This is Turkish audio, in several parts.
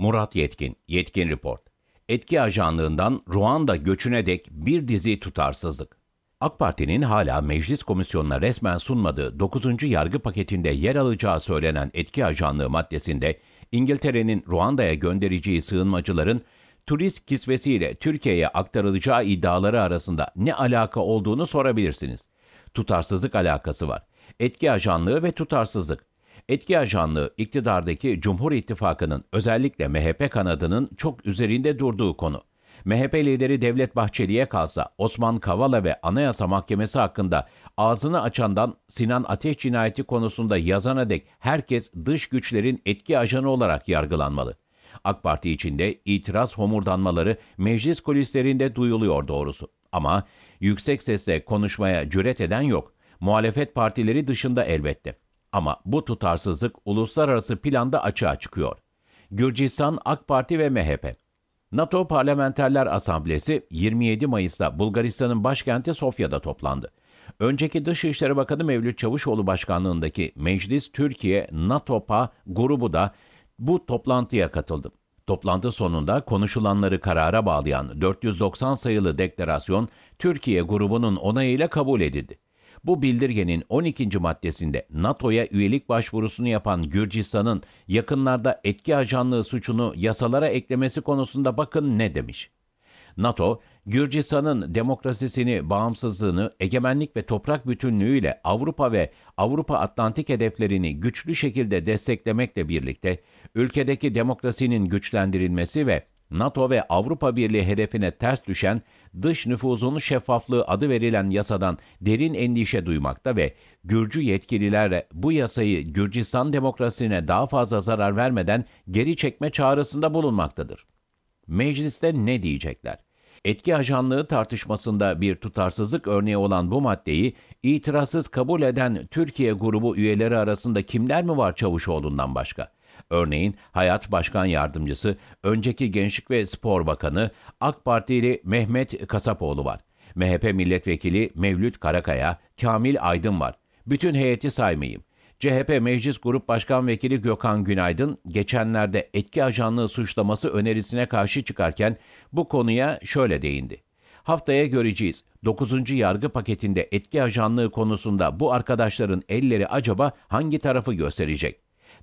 Murat Yetkin, Yetkin Report. Etki ajanlığından Ruanda göçüne dek bir dizi tutarsızlık. AK Parti'nin hala meclis komisyonuna resmen sunmadığı 9. yargı paketinde yer alacağı söylenen etki ajanlığı maddesinde İngiltere'nin Ruanda'ya göndereceği sığınmacıların turist kisvesiyle Türkiye'ye aktarılacağı iddiaları arasında ne alaka olduğunu sorabilirsiniz. Tutarsızlık alakası var. Etki ajanlığı ve tutarsızlık. Etki ajanlığı iktidardaki Cumhur İttifakı'nın özellikle MHP kanadının çok üzerinde durduğu konu. MHP lideri Devlet Bahçeli'ye kalsa Osman Kavala ve Anayasa Mahkemesi hakkında ağzını açandan Sinan Ateş cinayeti konusunda yazana dek herkes dış güçlerin etki ajanı olarak yargılanmalı. AK Parti içinde itiraz homurdanmaları meclis kulislerinde duyuluyor doğrusu. Ama yüksek sesle konuşmaya cüret eden yok. Muhalefet partileri dışında elbette. Ama bu tutarsızlık uluslararası planda açığa çıkıyor. Gürcistan AK Parti ve MHP. NATO Parlamenterler Asamblesi 27 Mayıs'ta Bulgaristan'ın başkenti Sofya'da toplandı. Önceki Dışişleri Bakanı Mevlüt Çavuşoğlu başkanlığındaki Meclis Türkiye NATOPA grubu da bu toplantıya katıldı. Toplantı sonunda konuşulanları karara bağlayan 490 sayılı deklarasyon Türkiye grubunun onayıyla kabul edildi. Bu bildirgenin 12. maddesinde NATO'ya üyelik başvurusunu yapan Gürcistan'ın yakınlarda etki ajanlığı suçunu yasalara eklemesi konusunda bakın ne demiş. NATO, Gürcistan'ın demokrasisini, bağımsızlığını, egemenlik ve toprak bütünlüğüyle Avrupa ve Avrupa Atlantik hedeflerini güçlü şekilde desteklemekle birlikte ülkedeki demokrasinin güçlendirilmesi ve NATO ve Avrupa Birliği hedefine ters düşen dış nüfuzun şeffaflığı adı verilen yasadan derin endişe duymakta ve Gürcü yetkililer bu yasayı Gürcistan demokrasisine daha fazla zarar vermeden geri çekme çağrısında bulunmaktadır. Mecliste ne diyecekler? Etki ajanlığı tartışmasında bir tutarsızlık örneği olan bu maddeyi itirazsız kabul eden Türkiye grubu üyeleri arasında kimler mi var Çavuşoğlu'ndan başka?'' Örneğin Hayat Başkan Yardımcısı, önceki Gençlik ve Spor Bakanı AK Partili Mehmet Kasapoğlu var. MHP Milletvekili Mevlüt Karakaya, Kamil Aydın var. Bütün heyeti saymayayım. CHP Meclis Grup Başkan Vekili Gökhan Günaydın geçenlerde etki ajanlığı suçlaması önerisine karşı çıkarken bu konuya şöyle değindi. Haftaya göreceğiz. 9. yargı paketinde etki ajanlığı konusunda bu arkadaşların elleri acaba hangi tarafı gösterecek?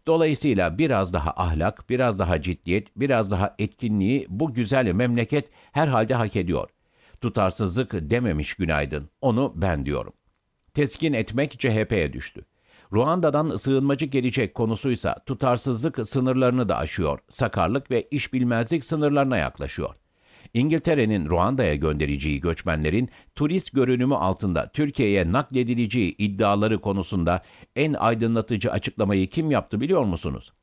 Dolayısıyla biraz daha ahlak, biraz daha ciddiyet, biraz daha etkinliği bu güzel memleket herhalde hak ediyor. Tutarsızlık dememiş günaydın. Onu ben diyorum. Teskin etmek CHP'ye düştü. Ruanda'dan sığınmacı gelecek konusuysa tutarsızlık sınırlarını da aşıyor. Sakarlık ve işbilmezlik sınırlarına yaklaşıyor. İngiltere'nin Ruanda'ya göndereceği göçmenlerin turist görünümü altında Türkiye'ye nakledileceği iddiaları konusunda en aydınlatıcı açıklamayı kim yaptı biliyor musunuz?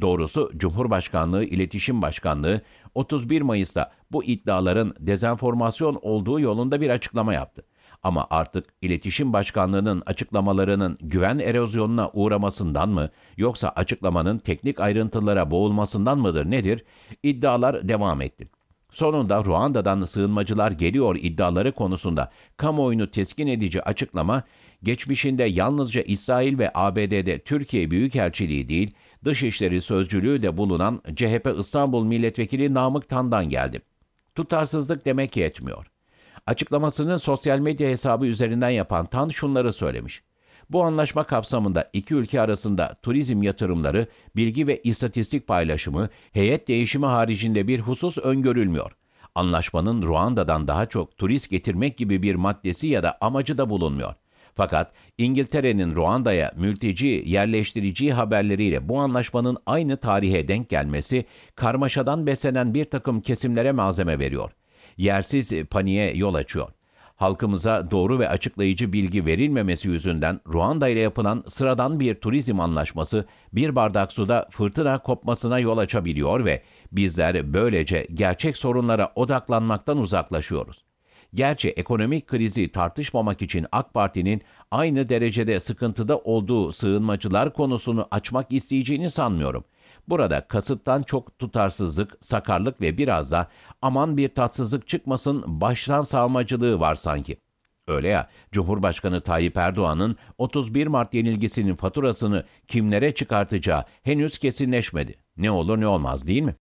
Doğrusu Cumhurbaşkanlığı İletişim Başkanlığı 31 Mayıs'ta bu iddiaların dezenformasyon olduğu yolunda bir açıklama yaptı. Ama artık İletişim Başkanlığı'nın açıklamalarının güven erozyonuna uğramasından mı yoksa açıklamanın teknik ayrıntılara boğulmasından mıdır nedir? İddialar devam etti. Sonunda Ruanda'dan sığınmacılar geliyor iddiaları konusunda kamuoyunu teskin edici açıklama, geçmişinde yalnızca İsrail ve ABD'de Türkiye Büyükelçiliği değil, Dışişleri Sözcülüğü de bulunan CHP İstanbul Milletvekili Namık Tan'dan geldi. Tutarsızlık demek yetmiyor. Açıklamasını sosyal medya hesabı üzerinden yapan Tan şunları söylemiş. Bu anlaşma kapsamında iki ülke arasında turizm yatırımları, bilgi ve istatistik paylaşımı, heyet değişimi haricinde bir husus öngörülmüyor. Anlaşmanın Ruanda'dan daha çok turist getirmek gibi bir maddesi ya da amacı da bulunmuyor. Fakat İngiltere'nin Ruanda'ya mülteci yerleştirici haberleriyle bu anlaşmanın aynı tarihe denk gelmesi karmaşadan beslenen bir takım kesimlere malzeme veriyor. Yersiz paniğe yol açıyor halkımıza doğru ve açıklayıcı bilgi verilmemesi yüzünden Ruanda ile yapılan sıradan bir turizm anlaşması bir bardak suda fırtına kopmasına yol açabiliyor ve bizler böylece gerçek sorunlara odaklanmaktan uzaklaşıyoruz. Gerçi ekonomik krizi tartışmamak için AK Parti'nin aynı derecede sıkıntıda olduğu sığınmacılar konusunu açmak isteyeceğini sanmıyorum. Burada kasıttan çok tutarsızlık, sakarlık ve biraz da aman bir tatsızlık çıkmasın baştan savmacılığı var sanki. Öyle ya, Cumhurbaşkanı Tayyip Erdoğan'ın 31 Mart yenilgisinin faturasını kimlere çıkartacağı henüz kesinleşmedi. Ne olur ne olmaz değil mi?